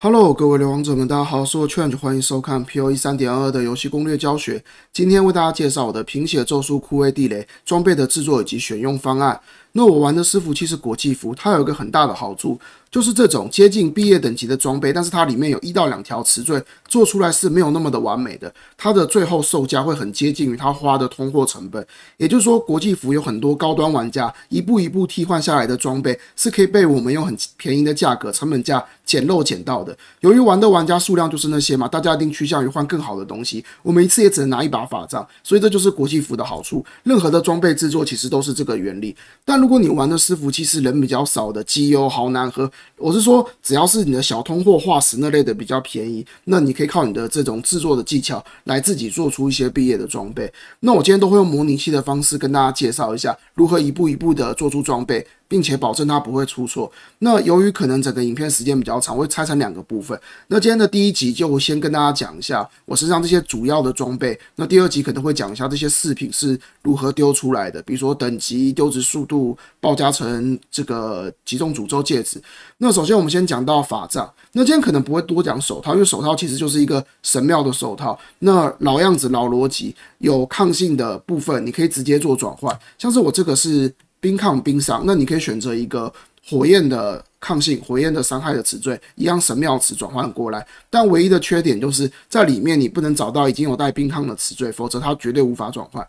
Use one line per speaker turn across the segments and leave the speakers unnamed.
Hello，各位流亡者们，大家好，我是 Change，欢迎收看 Poe 三点二的游戏攻略教学。今天为大家介绍我的贫血咒术枯萎地雷装备的制作以及选用方案。那我玩的私服其实国际服，它有一个很大的好处，就是这种接近毕业等级的装备，但是它里面有一到两条词缀，做出来是没有那么的完美的。它的最后售价会很接近于它花的通货成本，也就是说，国际服有很多高端玩家一步一步替换下来的装备，是可以被我们用很便宜的价格、成本价。捡漏捡到的，由于玩的玩家数量就是那些嘛，大家一定趋向于换更好的东西。我们一次也只能拿一把法杖，所以这就是国际服的好处。任何的装备制作其实都是这个原理。但如果你玩的私服，其实人比较少的，机油好难喝。我是说，只要是你的小通货化石那类的比较便宜，那你可以靠你的这种制作的技巧来自己做出一些毕业的装备。那我今天都会用模拟器的方式跟大家介绍一下，如何一步一步的做出装备。并且保证它不会出错。那由于可能整个影片时间比较长，我会拆成两个部分。那今天的第一集就先跟大家讲一下我身上这些主要的装备。那第二集可能会讲一下这些饰品是如何丢出来的，比如说等级丢值速度爆加成这个集中诅咒戒指。那首先我们先讲到法杖。那今天可能不会多讲手套，因为手套其实就是一个神庙的手套。那老样子老逻辑，有抗性的部分你可以直接做转换，像是我这个是。冰抗冰伤，那你可以选择一个火焰的抗性，火焰的伤害的词缀，一样神庙词转换过来。但唯一的缺点就是在里面你不能找到已经有带冰抗的词缀，否则它绝对无法转换。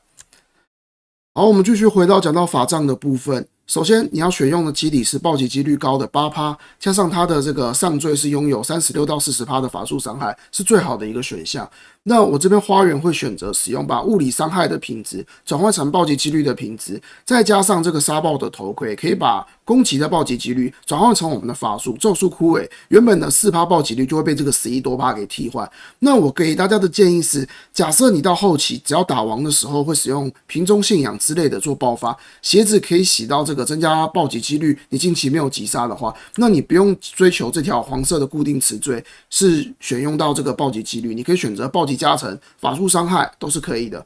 好，我们继续回到讲到法杖的部分。首先你要选用的基底是暴击几率高的八趴，加上它的这个上缀是拥有三十六到四十趴的法术伤害，是最好的一个选项。那我这边花园会选择使用把物理伤害的品质转换成暴击几率的品质，再加上这个沙暴的头盔，可以把攻击的暴击几率转换成我们的法术咒术枯萎原本的四趴暴击率就会被这个十一多趴给替换。那我给大家的建议是，假设你到后期只要打王的时候会使用瓶中信仰之类的做爆发鞋子可以洗到这个增加暴击几率，你近期没有急杀的话，那你不用追求这条黄色的固定词缀，是选用到这个暴击几率，你可以选择暴击。加成法术伤害都是可以的。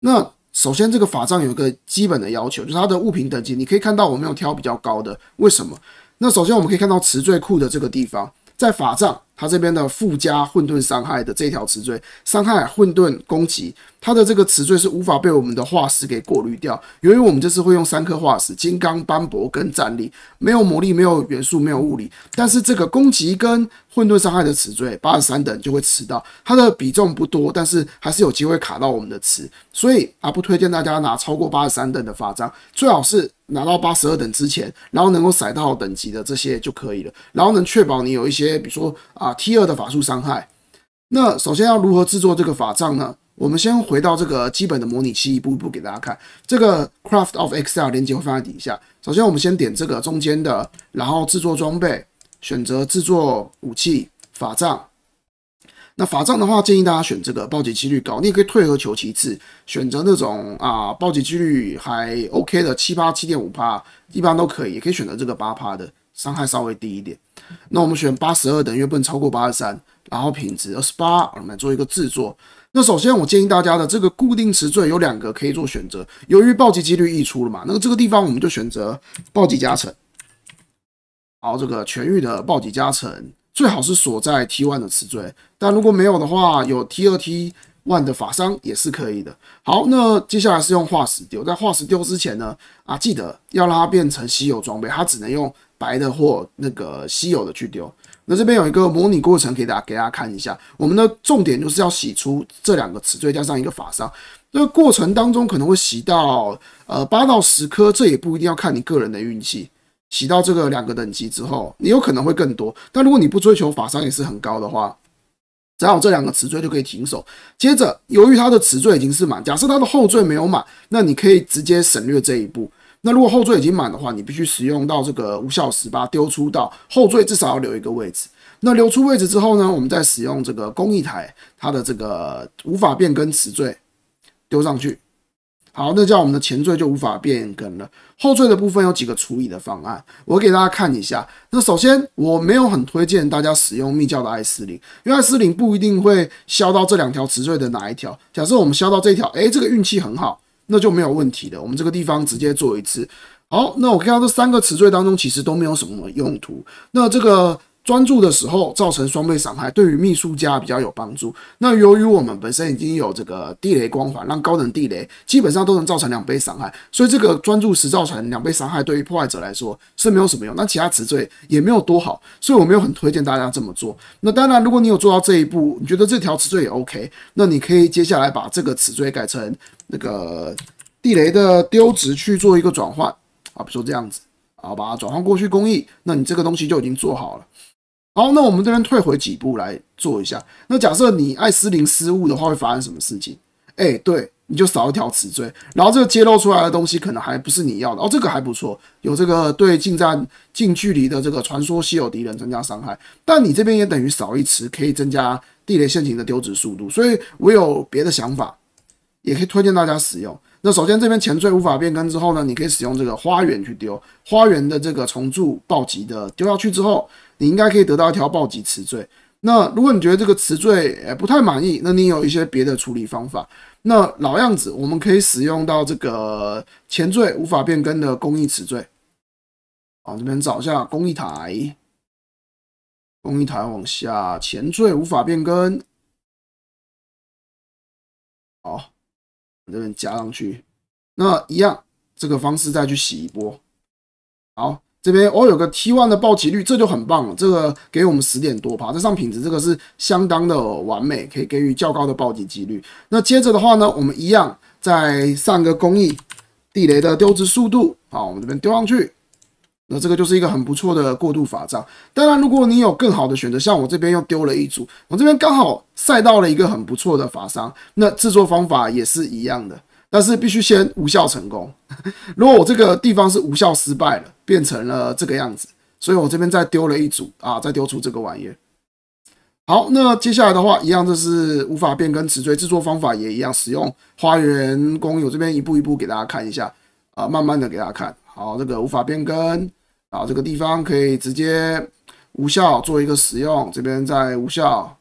那首先这个法杖有一个基本的要求，就是它的物品等级。你可以看到我没有挑比较高的，为什么？那首先我们可以看到词缀库的这个地方，在法杖。它这边的附加混沌伤害的这条词缀，伤害混沌攻击，它的这个词缀是无法被我们的化石给过滤掉。由于我们这次会用三颗化石，金刚斑驳跟战力，没有魔力，没有元素，没有物理，但是这个攻击跟混沌伤害的词缀八十三等就会吃到，它的比重不多，但是还是有机会卡到我们的词。所以啊，不推荐大家拿超过八十三等的法杖，最好是拿到八十二等之前，然后能够塞到等级的这些就可以了，然后能确保你有一些，比如说。啊，T 二的法术伤害。那首先要如何制作这个法杖呢？我们先回到这个基本的模拟器，一步一步给大家看。这个 Craft of Excel 连接会放在底下。首先我们先点这个中间的，然后制作装备，选择制作武器法杖。那法杖的话，建议大家选这个暴击几率高。你也可以退而求其次，选择那种啊暴击几率还 OK 的七八七点五帕，一般都可以。也可以选择这个八趴的，伤害稍微低一点。那我们选八十二，等于不能超过八十三，然后品质二十八，我们来做一个制作。那首先我建议大家的这个固定词缀有两个可以做选择，由于暴击几率溢出了嘛，那么这个地方我们就选择暴击加成，然后这个痊愈的暴击加成最好是锁在 T one 的词缀，但如果没有的话，有 T 二 T one 的法伤也是可以的。好，那接下来是用化石，丢。在化石丢之前呢，啊，记得要让它变成稀有装备，它只能用。白的或那个稀有的去丢，那这边有一个模拟过程给大家给大家看一下。我们的重点就是要洗出这两个词缀加上一个法伤，这个过程当中可能会洗到呃八到十颗，这也不一定要看你个人的运气。洗到这个两个等级之后，你有可能会更多。但如果你不追求法伤也是很高的话，只要这两个词缀就可以停手。接着，由于它的词缀已经是满，假设它的后缀没有满，那你可以直接省略这一步。那如果后缀已经满的话，你必须使用到这个无效十八丢出到后缀，至少要留一个位置。那留出位置之后呢，我们再使用这个工艺台，它的这个无法变更词缀丢上去。好，那这样我们的前缀就无法变更了。后缀的部分有几个处理的方案，我给大家看一下。那首先，我没有很推荐大家使用秘教的艾斯琳，因为艾斯琳不一定会消到这两条词缀的哪一条。假设我们消到这条，诶，这个运气很好。那就没有问题的，我们这个地方直接做一次。好，那我看到这三个词缀当中，其实都没有什么用途。那这个。专注的时候造成双倍伤害，对于秘书家比较有帮助。那由于我们本身已经有这个地雷光环，让高等地雷基本上都能造成两倍伤害，所以这个专注时造成两倍伤害对于破坏者来说是没有什么用。那其他词缀也没有多好，所以我没有很推荐大家这么做。那当然，如果你有做到这一步，你觉得这条词缀也 OK，那你可以接下来把这个词缀改成那个地雷的丢值去做一个转换啊，比如说这样子啊，把它转换过去工艺，那你这个东西就已经做好了。好，那我们这边退回几步来做一下。那假设你爱斯林失误的话，会发生什么事情？哎，对，你就少一条词缀，然后这个揭露出来的东西可能还不是你要的。哦，这个还不错，有这个对近战近距离的这个传说稀有敌人增加伤害，但你这边也等于少一词，可以增加地雷陷阱的丢值速度。所以我有别的想法，也可以推荐大家使用。那首先这边前缀无法变更之后呢，你可以使用这个花园去丢花园的这个重铸暴击的丢下去之后。你应该可以得到一条暴击词缀。那如果你觉得这个词缀诶不太满意，那你有一些别的处理方法。那老样子，我们可以使用到这个前缀无法变更的工艺词缀。好，这边找一下工艺台，工艺台往下，前缀无法变更。好，这边加上去。那一样，这个方式再去洗一波。好。这边哦有个 t one 的暴击率，这就很棒了。这个给我们十点多趴，这上品质这个是相当的完美，可以给予较高的暴击几率。那接着的话呢，我们一样再上个工艺地雷的丢掷速度，好，我们这边丢上去。那这个就是一个很不错的过渡法杖。当然，如果你有更好的选择，像我这边又丢了一组，我这边刚好塞到了一个很不错的法伤。那制作方法也是一样的。但是必须先无效成功。如果我这个地方是无效失败了，变成了这个样子，所以我这边再丢了一组啊，再丢出这个玩意。好，那接下来的话一样，就是无法变更词缀，制作方法也一样，使用花园工友这边一步一步给大家看一下啊，慢慢的给大家看好这个无法变更啊，这个地方可以直接无效做一个使用，这边再无效。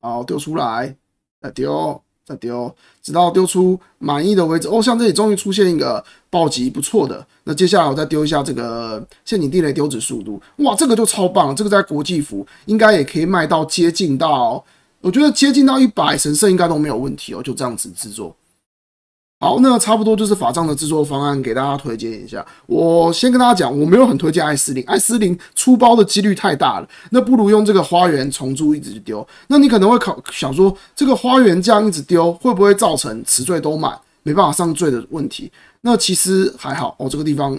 好，丢出来，再丢。再丢，直到丢出满意的位置哦。像这里终于出现一个暴击，不错的。那接下来我再丢一下这个陷阱地雷丢子速度，哇，这个就超棒！这个在国际服应该也可以卖到接近到，我觉得接近到一百神社应该都没有问题哦。就这样子制作。好，那差不多就是法杖的制作方案给大家推荐一下。我先跟大家讲，我没有很推荐艾斯林，艾斯林出包的几率太大了。那不如用这个花园重铸一直去丢。那你可能会考想说，这个花园这样一直丢，会不会造成词缀都满，没办法上缀的问题？那其实还好。我这个地方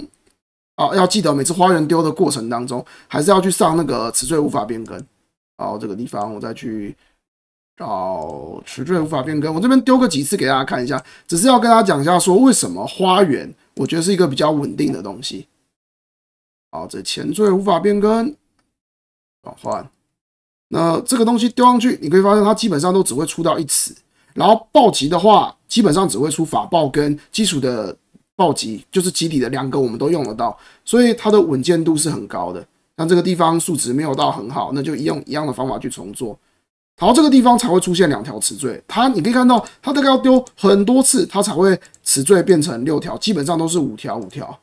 啊，要记得每次花园丢的过程当中，还是要去上那个词缀无法变更。好，这个地方我再去。好，迟缀无法变更。我这边丢个几次给大家看一下，只是要跟大家讲一下，说为什么花园我觉得是一个比较稳定的东西。好，这前缀无法变更，转换。那这个东西丢上去，你可以发现它基本上都只会出到一尺，然后暴击的话，基本上只会出法暴跟基础的暴击，就是基底的两个，我们都用得到，所以它的稳健度是很高的。像这个地方数值没有到很好，那就用一样的方法去重做。然后这个地方才会出现两条词缀，它你可以看到，它大概要丢很多次，它才会词缀变成六条，基本上都是五条五条。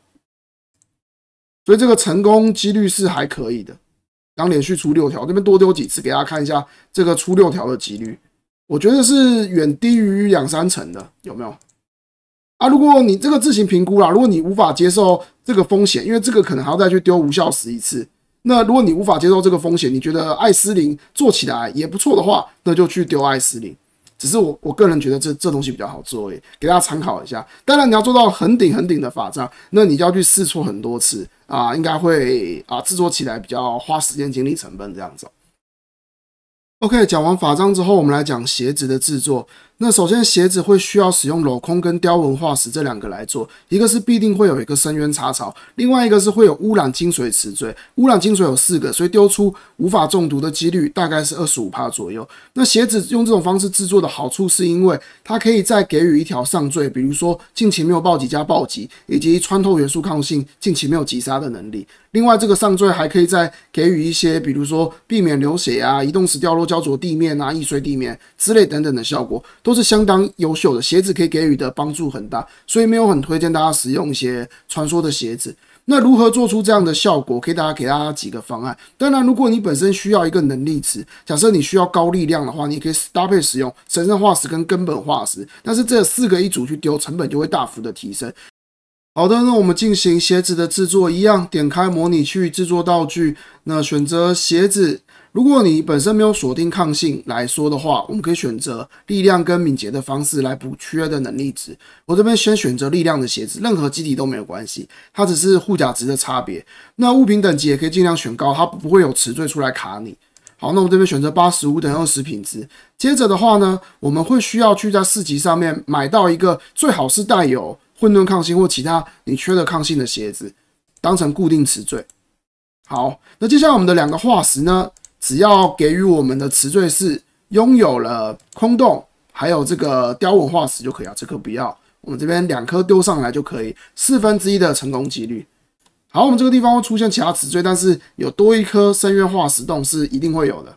所以这个成功几率是还可以的。刚连续出六条，这边多丢几次给大家看一下这个出六条的几率，我觉得是远低于两三成的，有没有？啊，如果你这个自行评估了，如果你无法接受这个风险，因为这个可能还要再去丢无效十一次。那如果你无法接受这个风险，你觉得艾斯林做起来也不错的话，那就去丢艾斯林。只是我我个人觉得这这东西比较好做诶，给大家参考一下。当然你要做到很顶很顶的法杖，那你就要去试错很多次啊，应该会啊制作起来比较花时间、精力、成本这样子。OK，讲完法杖之后，我们来讲鞋子的制作。那首先，鞋子会需要使用镂空跟雕纹化石这两个来做，一个是必定会有一个深渊插槽，另外一个是会有污染金水池罪。污染金水有四个，所以丢出无法中毒的几率大概是二十五帕左右。那鞋子用这种方式制作的好处是，因为它可以再给予一条上坠，比如说近期没有暴击加暴击，以及穿透元素抗性，近期没有击杀的能力。另外，这个上坠还可以再给予一些，比如说避免流血啊、移动时掉落焦灼地面啊、易碎地面之类等等的效果。都是相当优秀的鞋子，可以给予的帮助很大，所以没有很推荐大家使用一些传说的鞋子。那如何做出这样的效果？可以大家给大家几个方案。当然，如果你本身需要一个能力值，假设你需要高力量的话，你可以搭配使用神圣化石跟根本化石。但是这四个一组去丢，成本就会大幅的提升。好的，那我们进行鞋子的制作，一样点开模拟去制作道具，那选择鞋子。如果你本身没有锁定抗性来说的话，我们可以选择力量跟敏捷的方式来补缺的能力值。我这边先选择力量的鞋子，任何基底都没有关系，它只是护甲值的差别。那物品等级也可以尽量选高，它不会有词缀出来卡你。好，那我这边选择八十五等二十品质。接着的话呢，我们会需要去在市集上面买到一个最好是带有混沌抗性或其他你缺的抗性的鞋子，当成固定词缀。好，那接下来我们的两个化石呢？只要给予我们的词缀是拥有了空洞，还有这个雕纹化石就可以啊，这颗不要，我们这边两颗丢上来就可以，四分之一的成功几率。好，我们这个地方会出现其他词缀，但是有多一颗深渊化石洞是一定会有的。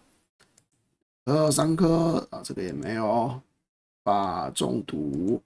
呃，三颗啊，这个也没有，啊，中毒。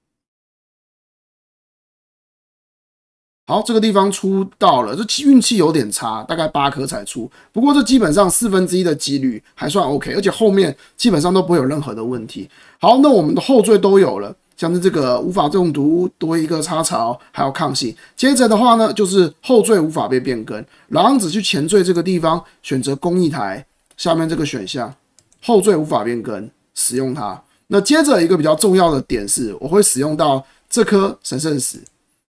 好，这个地方出到了，这运气有点差，大概八颗才出。不过这基本上四分之一的几率还算 OK，而且后面基本上都不会有任何的问题。好，那我们的后缀都有了，像是这个无法中毒，多一个插槽，还有抗性。接着的话呢，就是后缀无法被变更。然后只去前缀这个地方选择工艺台下面这个选项，后缀无法变更，使用它。那接着一个比较重要的点是，我会使用到这颗神圣石。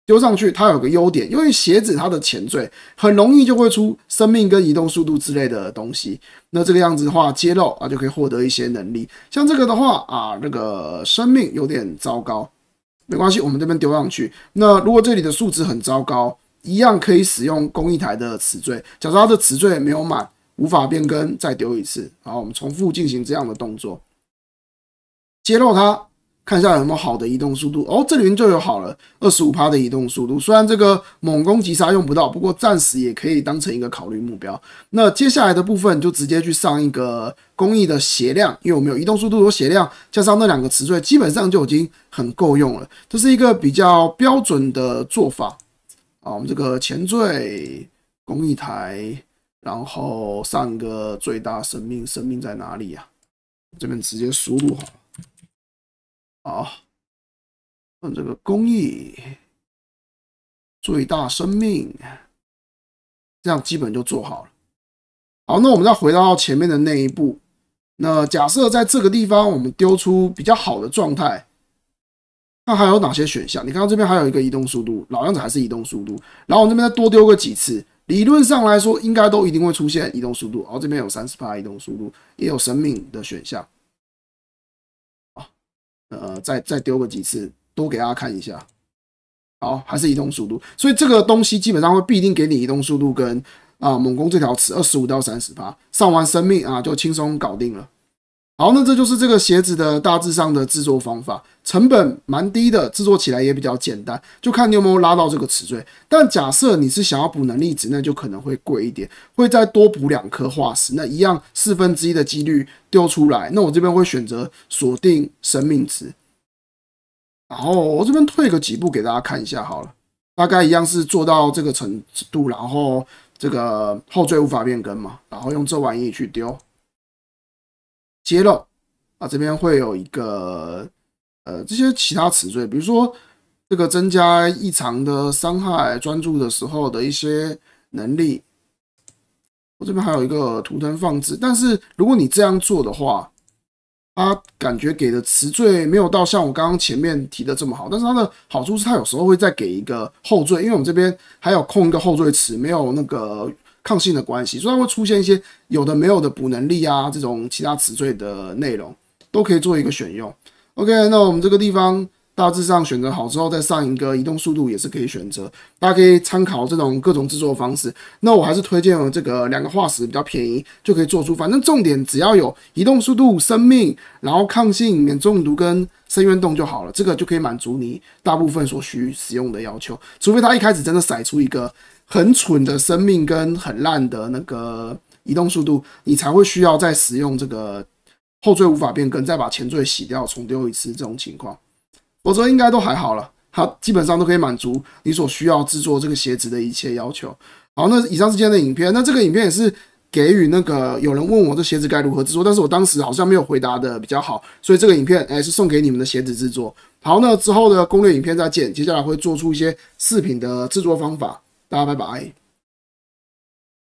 丢上去，它有个优点，因为鞋子它的前缀很容易就会出生命跟移动速度之类的东西。那这个样子的话，揭露啊就可以获得一些能力。像这个的话啊，那个生命有点糟糕，没关系，我们这边丢上去。那如果这里的数值很糟糕，一样可以使用工艺台的词缀。假设它的词缀没有满，无法变更，再丢一次。好，我们重复进行这样的动作，揭露它。看一下有什么好的移动速度哦，这里面就有好了，二十五趴的移动速度。虽然这个猛攻急杀用不到，不过暂时也可以当成一个考虑目标。那接下来的部分就直接去上一个工艺的血量，因为我们有移动速度，有血量，加上那两个词缀，基本上就已经很够用了。这是一个比较标准的做法啊。我们这个前缀工艺台，然后上个最大生命，生命在哪里呀？这边直接输入好。好，用这个工艺最大生命，这样基本就做好了。好，那我们再回到前面的那一步。那假设在这个地方我们丢出比较好的状态，那还有哪些选项？你看到这边还有一个移动速度，老样子还是移动速度。然后我们这边再多丢个几次，理论上来说应该都一定会出现移动速度。然后这边有三十八移动速度，也有生命的选项。呃，再再丢个几次，多给大家看一下，好，还是移动速度，所以这个东西基本上会必定给你移动速度跟啊猛攻这条词，二十五到三十八，上完生命啊就轻松搞定了。好，那这就是这个鞋子的大致上的制作方法，成本蛮低的，制作起来也比较简单，就看你有没有拉到这个尺寸。但假设你是想要补能力值，那就可能会贵一点，会再多补两颗化石，那一样四分之一的几率丢出来。那我这边会选择锁定生命值，然后我这边退个几步给大家看一下好了，大概一样是做到这个程度，然后这个后缀无法变更嘛，然后用这玩意去丢。揭露啊，这边会有一个呃这些其他词缀，比如说这个增加异常的伤害专注的时候的一些能力。我这边还有一个图腾放置，但是如果你这样做的话，它感觉给的词缀没有到像我刚刚前面提的这么好。但是它的好处是它有时候会再给一个后缀，因为我们这边还有空一个后缀词，没有那个。抗性的关系，虽然会出现一些有的没有的补能力啊，这种其他词缀的内容都可以做一个选用。OK，那我们这个地方大致上选择好之后，再上一个移动速度也是可以选择。大家可以参考这种各种制作方式。那我还是推荐这个两个化石比较便宜，就可以做出。反正重点只要有移动速度、生命，然后抗性、免中毒跟深渊洞就好了，这个就可以满足你大部分所需使用的要求。除非他一开始真的甩出一个。很蠢的生命跟很烂的那个移动速度，你才会需要再使用这个后缀无法变更，再把前缀洗掉重丢一次这种情况，否则应该都还好了。它基本上都可以满足你所需要制作这个鞋子的一切要求。好，那以上是今天的影片。那这个影片也是给予那个有人问我这鞋子该如何制作，但是我当时好像没有回答的比较好，所以这个影片哎是送给你们的鞋子制作。好，那之后的攻略影片再见。接下来会做出一些饰品的制作方法。大家拜拜。